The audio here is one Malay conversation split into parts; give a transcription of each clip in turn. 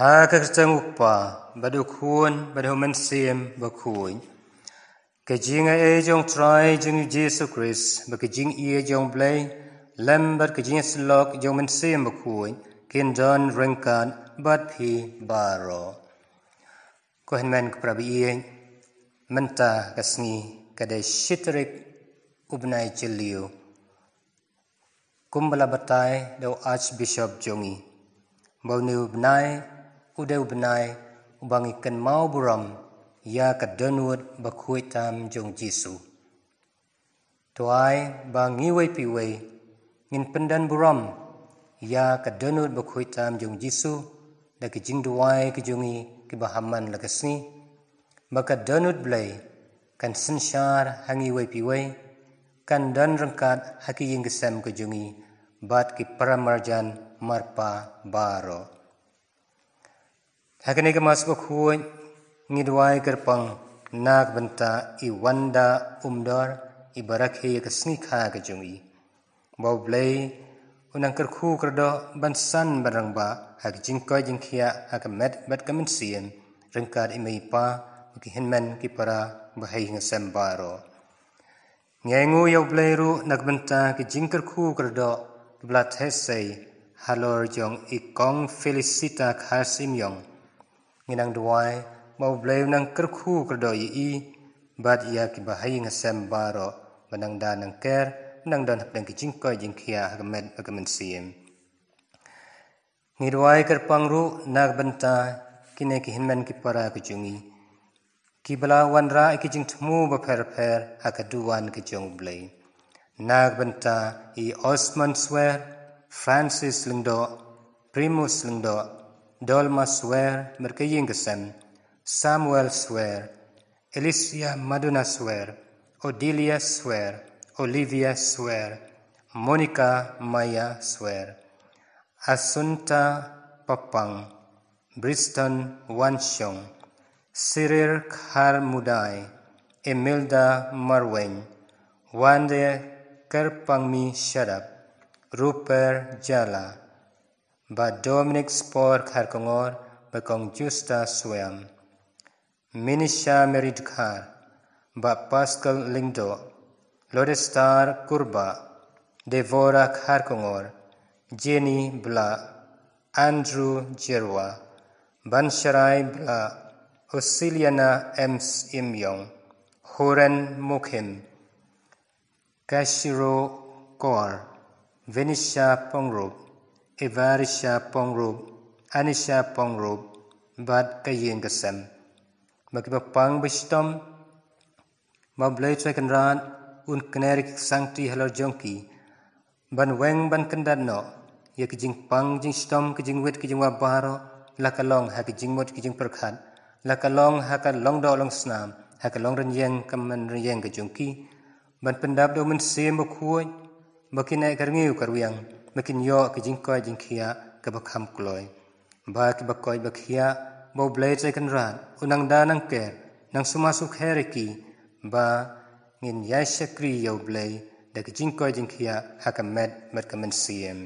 ហាកកចងឧបបដុខួនបដុមិនសៀមបខួយកជាងអេចុងត្រៃជាងយេស៊ូគ្រីស្ទបកជាងអេចុងប្លេលំបតកជាងស្លុកយងមិនសៀមបខួយគិនដនរិងកានបាទីបារោកូនមែនប្រប៊ីងមន្តាកស្ងីកដេឈិតរិកឧបណៃជលីយគុំបលបតៃដោអាចបិសបជុងីបោនីឧបណៃគូដេវបណៃឧបងិកិនម៉ៅបរមយ៉ាកដនវតបខួយតាមជុងជីស៊ូទ ዋይ បងីវេពីវេញិនពិនដានបរមយ៉ាកដនវតបខួយតាមជុងជីស៊ូដកជីងឌ ዋይ កជុងីកបហមន្លកស្នីបកដនវតប្លេកាន់សិនឆាតហងីវេពីវេកាន់ដនរង្កាត់ហគីយងកសាំកជុងីបាតគីប្រមរជាន់មរបាបារោ hakne ka masbo khuoi ngidwai kar pang nak banta i wanda umdar i barakhe ka sni kha ka jungi bau blai unang kar khu kar do ban san barang ba hak jing ka jing khia hak met met ka min sian rang kar i mai pa ki hin men ki para ba hai hing sem ba ro ngai ngu yau blai ru nak banta ki jing kar khu kar do blat hesei halor jong i kong felicita khasim yong nginang duai mau blew nang kerku kerdo ii bat ia kibahai ngasem baro menang dan nang ker nang dan hak dang kicing koi jing kia hakamet hakamen siem ngiruai ker pangru nak benta kine ki hinmen ki para kicungi ki bala wan ra ki jing tmu ba per per hakaduan ki jong blei nak benta i osman swear francis lindo primus lindo Dolma swear, Merke Yingesen, Samuel swear, Elysia Madonna swear, Odilia swear, Olivia swear, Monica Maya swear, Asunta Papang, Briston Sirir Cyril Mudai, Emilda Marwen, Wande Kerpangmi Sharap, Rupert Jala, và Dominic Spor Kharkongor ba kong Justa Swem Minisha Meridkar và Pascal Lindo, Lodestar Kurba Devora Kharkongor Jenny Bla Andrew Jerwa Bansharai Bla Osiliana Ems Imyong Horan Mukhim, Kashiro Kaur Venisha Pongrup Ivarisha Pongrup, Anisha Pongrup, bad Kayin Kasam. Makibak Pang Bishtom, Mablai Trekan Rad, Un Kanerik Sangti Halal Jongki, Ban Weng Ban kandano, No, Pang Jing Shtom, Kijing Wit, Kijing Wabaro, Laka Long, Ha Kijing Mut, Kijing Perkhat, Laka Long, Ha Ka Long Do Long Snam, Ha Ka Long Renyeng, Kaman Renyeng Kijongki, Ban Pendab Do Min Siem Bukhuay, Bukhinaik Karngiyu មកញយកជីងកោជីងខៀកបខំក្លយបាក់បកយបខៀបោប្លេតឯកនរាអនងដានងកែនងសុមាសុខេរគីបាញិនយ៉ាសក្រីយោប្លេដកជីងកោជីងខៀហកមេតមកមិនស៊ីអឹម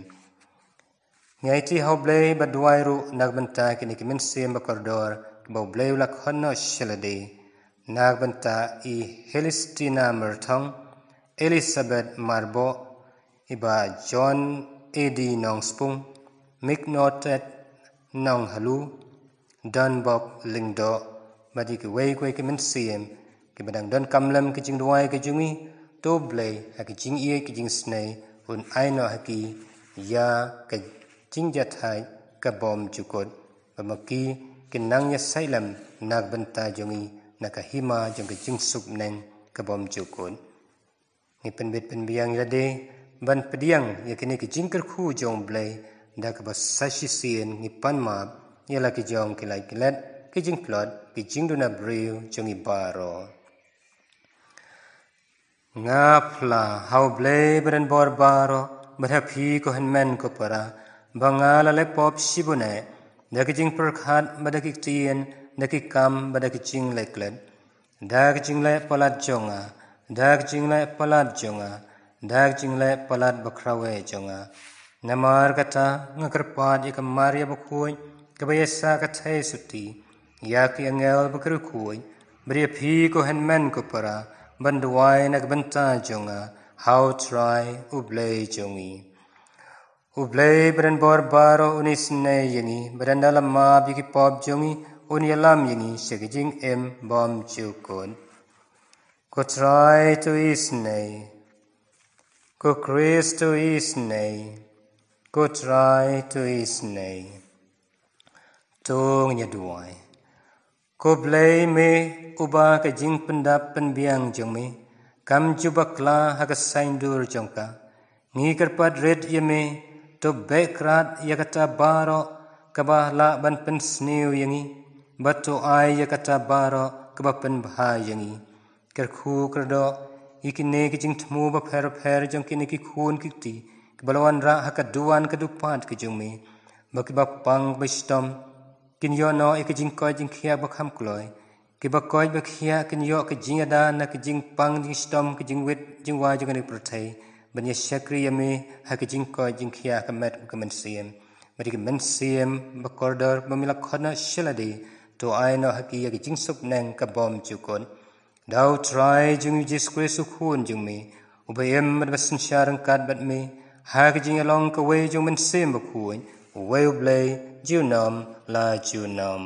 ញៃទីហោប្លេបដវៃរុនងបន្តាគនិកមិនស៊ីអឹមបកដរបោប្លេលកខណោឆ្លដេនងបន្តាអ៊ីហេលីស្ទីណាមរថងអេលីសាបេតម៉ារបោ iba John edi nong spung mik notet nong halu dan bok ling do madi ke wei kwe ke men siem ke bedang don kam lam ke jing duai ke jungi to blay ha ke jing ie ke jing snai un ai no ha ki ya ke jing jat hai ke bom chukot ba ma ki ke nang ya sai lam nak ban ta jungi na ka hima jong ke jing sup nang ke bom chukot ni pen bet pen biang la ya de ban pediang ya kini ki jingker khu jong blai da ka ba sashi sien ni pan ma ya la ki jong ki lai kilat ki jing plot ki jing duna breu jong i baro nga phla hau blai bran bor baro bra phi ko han men ko para bangala le pop shibune da ki jing pr khat ba da ki tien da ki kam ba da ki jing lai kilat da ki jing lai palat jonga da ki jing lai palat jonga dak jingle palat bakrawe jonga namar kata ngakrpad ikam maria ya bakuy kebayasa kathe suti yakki angel bakru kuy bri phi ko hanman ko para bandwai nak banta jonga how try uble jongi uble bran bor baro unis ne yini bran dalam ma bi ki pop jongi un yalam yini segjing em bom chukon ko try to is ne ku Kristu isnei, ku trai tu isnei. Tung nyaduai, ku blei me uba ke jing pendap penbiang jong me, kam juba kla haka saindur jong ka, ngi kerpat red ye me, tu bekrat ya kata baro, kabah la ban pensniu yangi, batu ai ya kata baro, kabah penbahai yangi, kerku kerdok, Iki ne ki jing thmu ba phar phar jong ki ne ki khun ki ti balawan ra ha duwan ka du pat ki jong me ba ki ba pang ba stom kin yo no e ik jing ko jing khia ba kham kloi ki ba ko ba khia kin yo ki jing da na ki jing pang ni stom ki jing wet jing wa jong ni prathai ban ye shakri ya me ha jing ko jing khia ka met ka men sien ba ki men sien ba kor dor ba mi la khona shila to ai no ha ki ya jing sup nang ka bom ju kon Thou try jung Jesus Christ su khun jung mi ubai em mat basin sharang kat bat mi ha ka jing along ka we jung min sim ba khuin we blay ju nom la ju nom